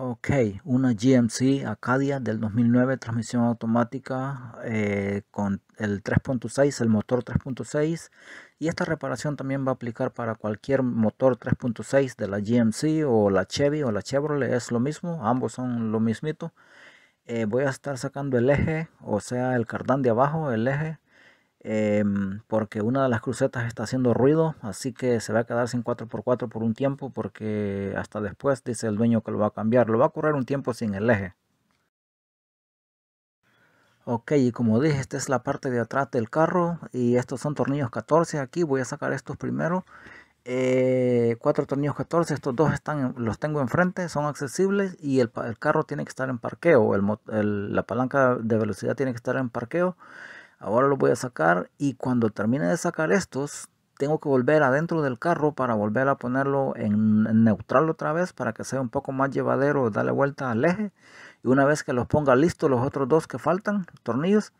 Ok, una GMC Acadia del 2009, transmisión automática eh, con el 3.6, el motor 3.6. Y esta reparación también va a aplicar para cualquier motor 3.6 de la GMC o la Chevy o la Chevrolet, es lo mismo, ambos son lo mismito. Eh, voy a estar sacando el eje, o sea, el cardán de abajo, el eje Em, porque una de las crucetas está haciendo ruido, así que se va a quedar sin 4x4 por un tiempo porque hasta después dice el dueño que lo va a cambiar, lo va a correr un tiempo sin el eje. Ok, y como dije, esta es la parte de atrás del carro y estos son tornillos 14 aquí, voy a sacar estos primero. Eh, cuatro tornillos 14, estos dos están, los tengo enfrente, son accesibles y el, carro tiene que estar en parqueo, la palanca de velocidad tiene que estar en parqueo. Ahora lo voy a sacar y cuando termine de sacar estos, tengo que volver adentro del carro para volver a ponerlo en, neutral otra vez para que sea un poco más llevadero, darle vuelta al eje. Y una vez que los ponga listos los otros dos que faltan, tornillos,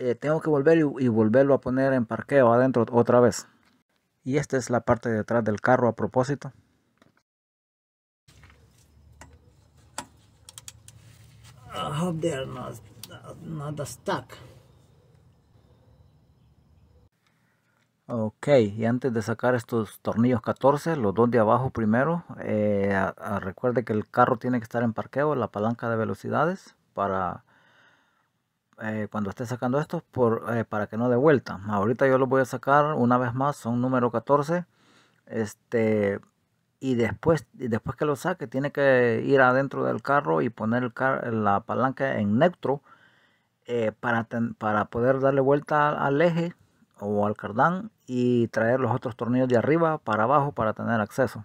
eh, tengo que volver y, volverlo a poner en parqueo adentro otra vez. Y esta es la parte de atrás del carro a propósito. I hope Ok, y antes de sacar estos tornillos 14, los dos de abajo primero, eh, recuerde que el carro tiene que estar en parqueo, la palanca de velocidades, para eh, cuando esté sacando estos, eh, para que no dé vuelta. Ahorita yo los voy a sacar una vez más, son número 14, este, y después, después que lo saque tiene que ir adentro del carro y poner la palanca en neutro, para, para, poder darle vuelta al eje o al cardán y traer los otros tornillos de arriba para abajo para tener acceso.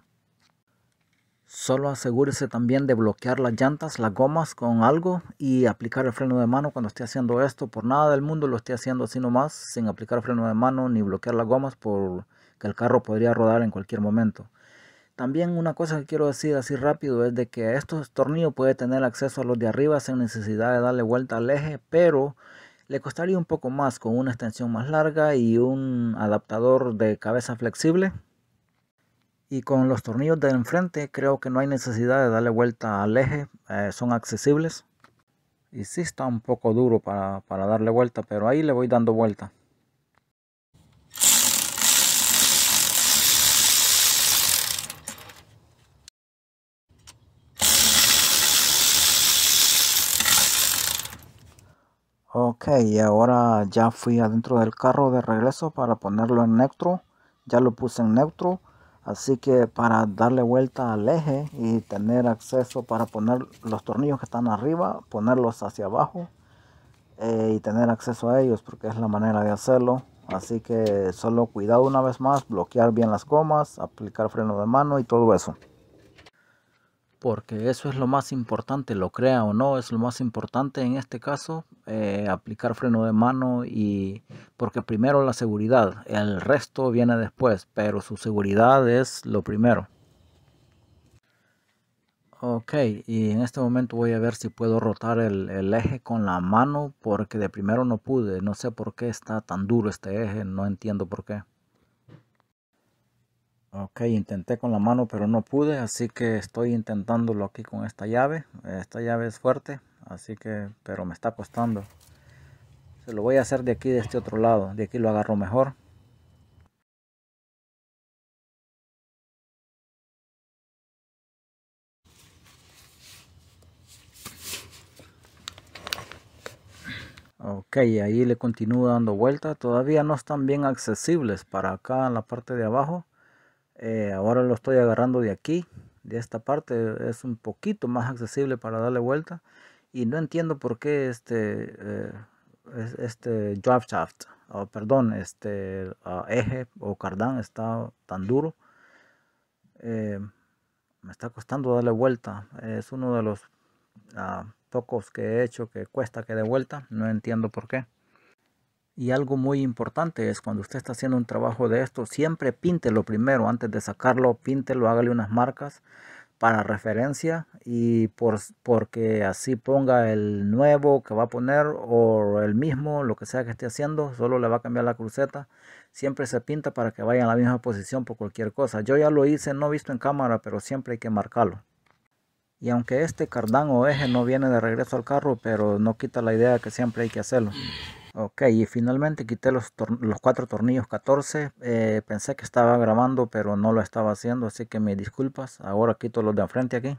Solo asegúrese también de bloquear las llantas, las gomas con algo y aplicar el freno de mano cuando esté haciendo esto. Por nada del mundo lo esté haciendo así nomás, sin aplicar el freno de mano ni bloquear las gomas porque el carro podría rodar en cualquier momento. También una cosa que quiero decir así rápido es de que estos tornillos puede tener acceso a los de arriba sin necesidad de darle vuelta al eje, pero le costaría un poco más con una extensión más larga y un adaptador de cabeza flexible. Y con los tornillos de enfrente creo que no hay necesidad de darle vuelta al eje, eh, son accesibles. Y sí está un poco duro para darle vuelta, pero ahí le voy dando vuelta. Ok, y ahora ya fui adentro del carro de regreso para ponerlo en neutro. Ya lo puse en neutro. Así que para darle vuelta al eje y tener acceso para poner los tornillos que están arriba, ponerlos hacia abajo eh, y tener acceso a ellos porque es la manera de hacerlo. Así que solo cuidado una vez más, bloquear bien las gomas, aplicar freno de mano y todo eso porque eso es lo más importante, lo crea o no, es lo más importante en este caso, eh, aplicar freno de mano y porque primero la seguridad, el resto viene después, pero su seguridad es lo primero. Ok, y en este momento voy a ver si puedo rotar el eje con la mano porque de primero no pude, no sé por qué está tan duro este eje, no entiendo por qué ok intenté con la mano pero no pude así que estoy intentándolo aquí con esta llave esta llave es fuerte así que pero me está costando se lo voy a hacer de aquí de este otro lado de aquí lo agarro mejor Ok, ahí le continúo dando vuelta. Todavía no están bien accesibles para acá en la parte de abajo. Eh, ahora lo estoy agarrando de aquí de esta parte es un poquito más accesible para darle vuelta y no entiendo por qué este eh, este drive shaft perdón este ah, eje o cardán está tan duro eh, me está costando darle vuelta es uno de los ah, pocos que he hecho que cuesta que dé vuelta no entiendo por qué y algo muy importante es cuando usted está haciendo un trabajo de esto, siempre píntelo primero antes de sacarlo, píntelo, hágale unas marcas para referencia y por, porque así ponga el nuevo que va a poner o el mismo, lo que sea que esté haciendo, solo le va a cambiar la cruceta. Siempre se pinta para que vaya en la misma posición por cualquier cosa. Yo ya lo hice, no visto en cámara, pero siempre hay que marcarlo. Y aunque este cardán o eje no viene de regreso al carro, pero no quita la idea que siempre hay que hacerlo. Ok, y finalmente quité los, los cuatro tornillos 14. Eh, pensé que estaba grabando, pero no lo estaba haciendo, así que me disculpas. Ahora quito los de enfrente aquí.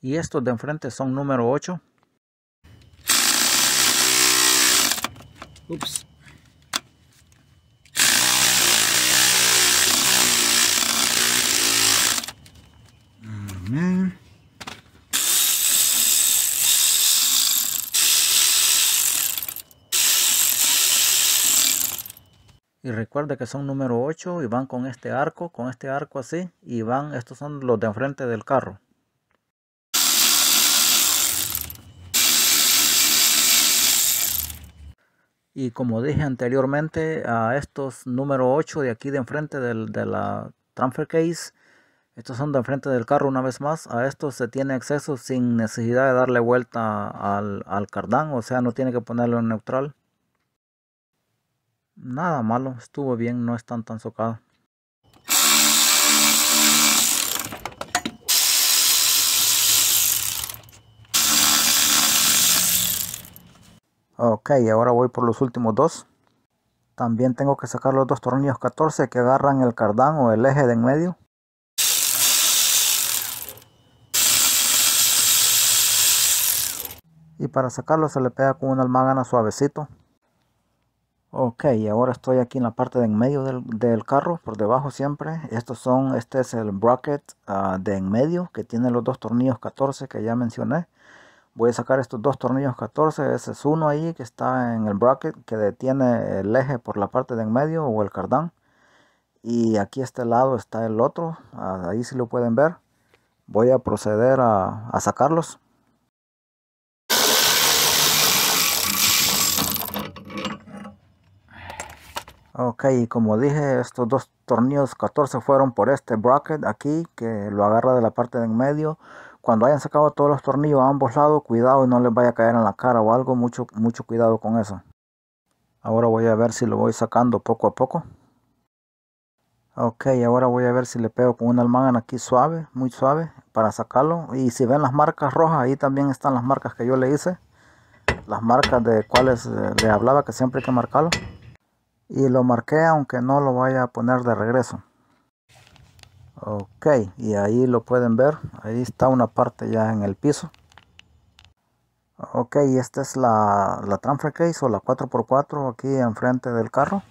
Y estos de enfrente son número 8. Ups. Mm, mm. y recuerde que son número 8 y van con este arco, con este arco así y van, estos son los de enfrente del carro. Y como dije anteriormente, a estos número 8 de aquí de enfrente de la transfer case, estos son de enfrente del carro una vez más, a estos se tiene acceso sin necesidad de darle vuelta al, al cardán, o sea no tiene que ponerlo en neutral. Nada malo, estuvo bien, no están tan socados. Ok, ahora voy por los últimos dos. También tengo que sacar los dos tornillos 14 que agarran el cardán o el eje de en medio. Y para sacarlo se le pega con una almagana suavecito. Ok, ahora estoy aquí en la parte de en medio del, carro, por debajo siempre. Estos son, este es el bracket ah, de en medio que tiene los dos tornillos 14 que ya mencioné. Voy a sacar estos dos tornillos 14, ese es uno ahí que está en el bracket que detiene el eje por la parte de en medio o el cardán. Y aquí a este lado está el otro, ah, ahí si lo pueden ver. Voy a proceder a, a sacarlos. Ok, como dije, estos dos tornillos 14 fueron por este bracket aquí, que lo agarra de la parte de en medio. Cuando hayan sacado todos los tornillos a ambos lados, cuidado y no les vaya a caer en la cara o algo, mucho, mucho cuidado con eso. Ahora voy a ver si lo voy sacando poco a poco. Ok, ahora voy a ver si le pego con un almagana aquí suave, muy suave, para sacarlo. Y si ven las marcas rojas, ahí también están las marcas que yo le hice. Las marcas de cuales eh, le hablaba que siempre hay que marcarlo y lo marqué aunque no lo vaya a poner de regreso ok y ahí lo pueden ver ahí está una parte ya en el piso ok esta es la, la transfer case o la 4x4 aquí enfrente del carro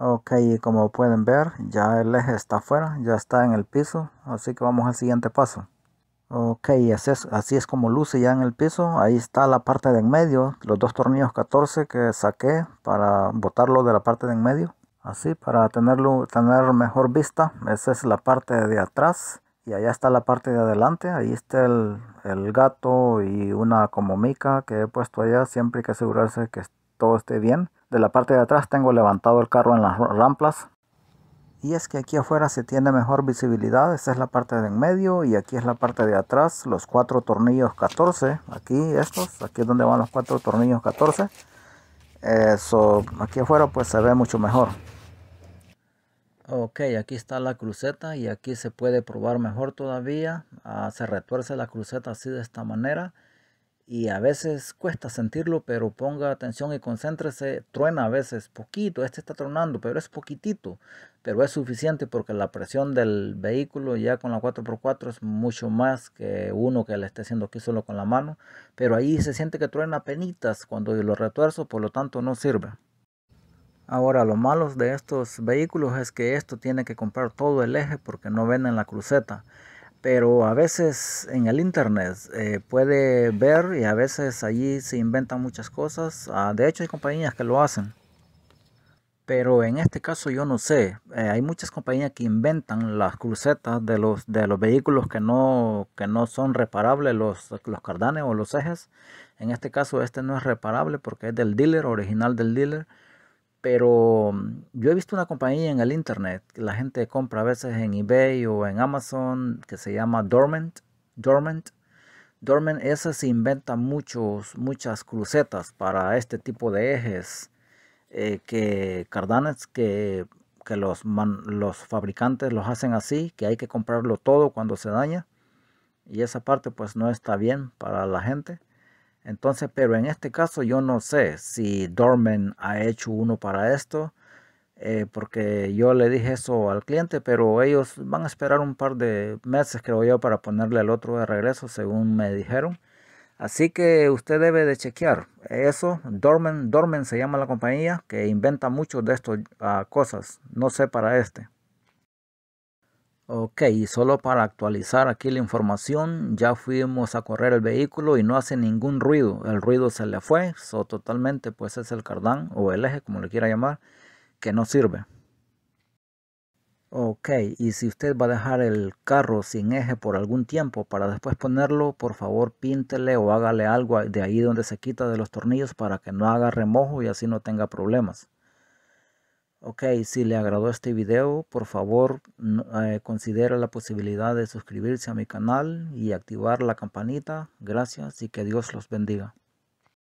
ok como pueden ver ya el eje está afuera ya está en el piso así que vamos al siguiente paso ok así es, como luce ya en el piso ahí está la parte de en medio los dos tornillos 14 que saqué para botarlo de la parte de en medio así para tenerlo tener mejor vista esa es la parte de atrás y allá está la parte de adelante ahí está el, el, gato y una como mica que he puesto allá siempre hay que asegurarse que todo esté bien de la parte de atrás tengo levantado el carro en las ramplas. Y es que aquí afuera se tiene mejor visibilidad, esta es la parte de en medio y aquí es la parte de atrás, los cuatro tornillos 14, aquí estos, aquí es donde van los cuatro tornillos 14. Eso, aquí afuera pues se ve mucho mejor. Ok, aquí está la cruceta y aquí se puede probar mejor todavía. Ah, se retuerce la cruceta así de esta manera y a veces cuesta sentirlo, pero ponga atención y concéntrese. Truena a veces poquito, este está tronando, pero es poquitito, pero es suficiente porque la presión del vehículo ya con la 4x4 es mucho más que uno que le esté haciendo aquí solo con la mano, pero ahí se siente que truena penitas cuando lo retuerzo, por lo tanto no sirve. Ahora, lo malo de estos vehículos es que esto tiene que comprar todo el eje porque no ven en la cruceta pero a veces en el internet eh, puede ver y a veces allí se inventan muchas cosas. Ah, de hecho hay compañías que lo hacen, pero en este caso yo no sé. Eh, hay muchas compañías que inventan las crucetas de los, vehículos que no, son reparables, los cardanes o los ejes. En este caso este no es reparable porque es del dealer, original del dealer. Pero mm, yo he visto una compañía en el internet que la gente compra a veces en eBay o en Amazon que se llama Dormant. Dormant. Dormant, esa se inventa muchos, muchas crucetas para este tipo de ejes eh, que cardanes que, que los, los fabricantes los hacen así, que hay que comprarlo todo cuando se daña. Y esa parte pues no está bien para la gente. Entonces, pero en este caso yo no sé si Dormen ha hecho uno para esto, eh, porque yo le dije eso al cliente, pero ellos van a esperar un par de meses, creo yo, para ponerle el otro de regreso, según me dijeron. Así que usted debe de chequear eso. Dormen Dormen se llama la compañía que inventa muchos de estas ah, cosas. No sé para este. Ok, y solo para actualizar aquí la información, ya fuimos a correr el vehículo y no hace ningún ruido. El ruido se le fue, so, totalmente pues es el cardán o el eje, como le quiera llamar, que no sirve. Ok, y si usted va a dejar el carro sin eje por algún tiempo para después ponerlo, por favor píntele o hágale algo de ahí donde se quita de los tornillos para que no haga remojo y así no tenga problemas. Ok, si le agradó este video, por favor eh, considera la posibilidad de suscribirse a mi canal y activar la campanita. Gracias y que Dios los bendiga.